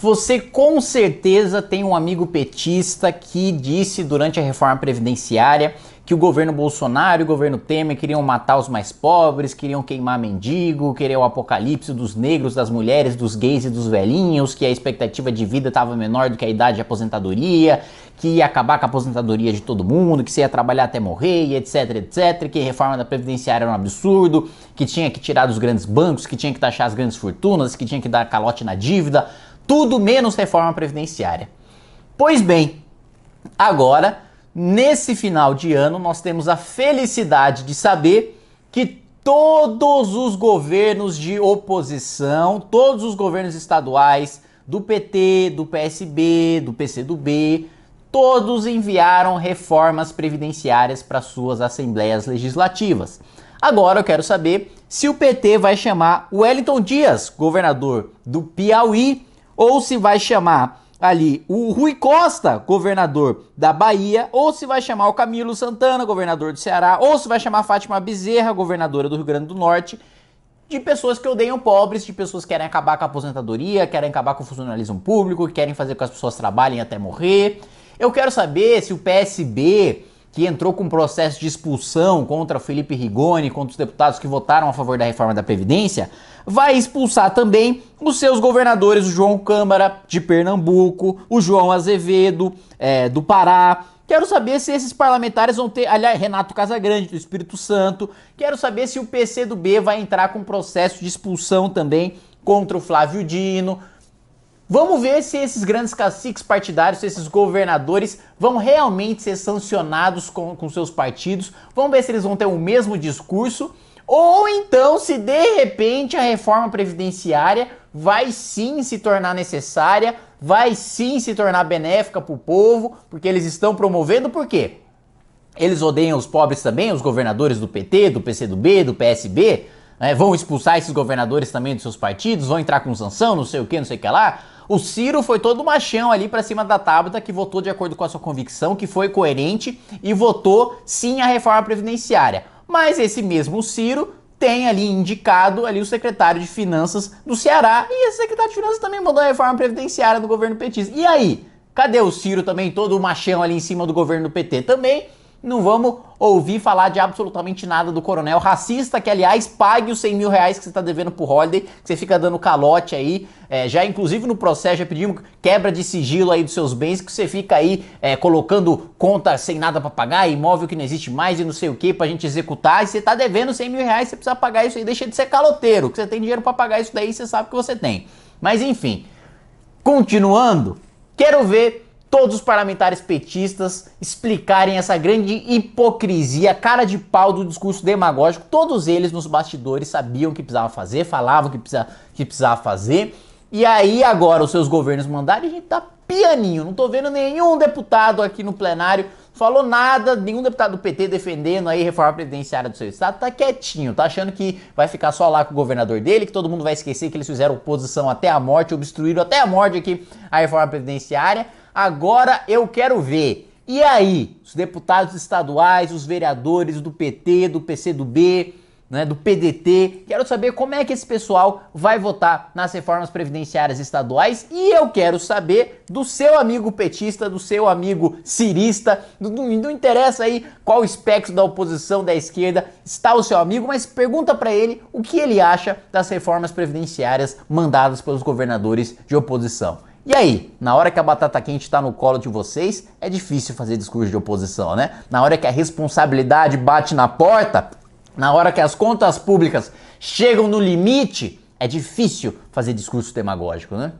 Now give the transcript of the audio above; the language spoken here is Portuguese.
Você com certeza tem um amigo petista que disse durante a reforma previdenciária que o governo Bolsonaro e o governo Temer queriam matar os mais pobres, queriam queimar mendigo, queriam o apocalipse dos negros, das mulheres, dos gays e dos velhinhos, que a expectativa de vida estava menor do que a idade de aposentadoria, que ia acabar com a aposentadoria de todo mundo, que você ia trabalhar até morrer, etc, etc, que a reforma da previdenciária era um absurdo, que tinha que tirar dos grandes bancos, que tinha que taxar as grandes fortunas, que tinha que dar calote na dívida tudo menos reforma previdenciária. Pois bem, agora, nesse final de ano, nós temos a felicidade de saber que todos os governos de oposição, todos os governos estaduais do PT, do PSB, do PCdoB, todos enviaram reformas previdenciárias para suas assembleias legislativas. Agora eu quero saber se o PT vai chamar Wellington Dias, governador do Piauí, ou se vai chamar ali o Rui Costa, governador da Bahia, ou se vai chamar o Camilo Santana, governador do Ceará, ou se vai chamar a Fátima Bezerra, governadora do Rio Grande do Norte, de pessoas que odeiam pobres, de pessoas que querem acabar com a aposentadoria, querem acabar com o funcionalismo público, querem fazer com que as pessoas trabalhem até morrer. Eu quero saber se o PSB que entrou com processo de expulsão contra Felipe Rigoni, contra os deputados que votaram a favor da reforma da Previdência, vai expulsar também os seus governadores, o João Câmara de Pernambuco, o João Azevedo é, do Pará. Quero saber se esses parlamentares vão ter, aliás, Renato Casagrande do Espírito Santo. Quero saber se o PC do B vai entrar com processo de expulsão também contra o Flávio Dino. Vamos ver se esses grandes caciques partidários, se esses governadores vão realmente ser sancionados com, com seus partidos. Vamos ver se eles vão ter o mesmo discurso. Ou então, se de repente a reforma previdenciária vai sim se tornar necessária, vai sim se tornar benéfica para o povo, porque eles estão promovendo por quê? Eles odeiam os pobres também, os governadores do PT, do PCdoB, do PSB, né? vão expulsar esses governadores também dos seus partidos, vão entrar com sanção, não sei o que, não sei o que lá. O Ciro foi todo machão ali para cima da tábua que votou de acordo com a sua convicção, que foi coerente e votou sim a reforma previdenciária. Mas esse mesmo Ciro tem ali indicado ali o secretário de Finanças do Ceará e esse secretário de Finanças também mandou a reforma previdenciária do governo petista. E aí? Cadê o Ciro também, todo machão ali em cima do governo PT também? não vamos ouvir falar de absolutamente nada do coronel racista, que aliás pague os 100 mil reais que você está devendo pro Holiday, que você fica dando calote aí, é, já inclusive no processo já pedimos quebra de sigilo aí dos seus bens, que você fica aí é, colocando conta sem nada para pagar, imóvel que não existe mais e não sei o que pra gente executar, e você tá devendo 100 mil reais, você precisa pagar isso aí, deixa de ser caloteiro, que você tem dinheiro para pagar isso daí, você sabe que você tem. Mas enfim, continuando, quero ver todos os parlamentares petistas explicarem essa grande hipocrisia, cara de pau do discurso demagógico. Todos eles nos bastidores sabiam o que precisava fazer, falavam que que precisava fazer. E aí agora os seus governos mandaram e a gente tá pianinho. Não tô vendo nenhum deputado aqui no plenário falou nada, nenhum deputado do PT defendendo aí reforma previdenciária do seu estado, tá quietinho, tá achando que vai ficar só lá com o governador dele, que todo mundo vai esquecer que eles fizeram oposição até a morte, obstruíram até a morte aqui a reforma previdenciária. Agora eu quero ver. E aí, os deputados estaduais, os vereadores do PT, do PCdoB, né, do PDT. Quero saber como é que esse pessoal vai votar nas reformas previdenciárias estaduais e eu quero saber do seu amigo petista, do seu amigo cirista, não interessa aí qual espectro da oposição da esquerda está o seu amigo, mas pergunta para ele o que ele acha das reformas previdenciárias mandadas pelos governadores de oposição. E aí, na hora que a batata quente está no colo de vocês, é difícil fazer discurso de oposição, né? Na hora que a responsabilidade bate na porta, na hora que as contas públicas chegam no limite, é difícil fazer discurso demagógico, né?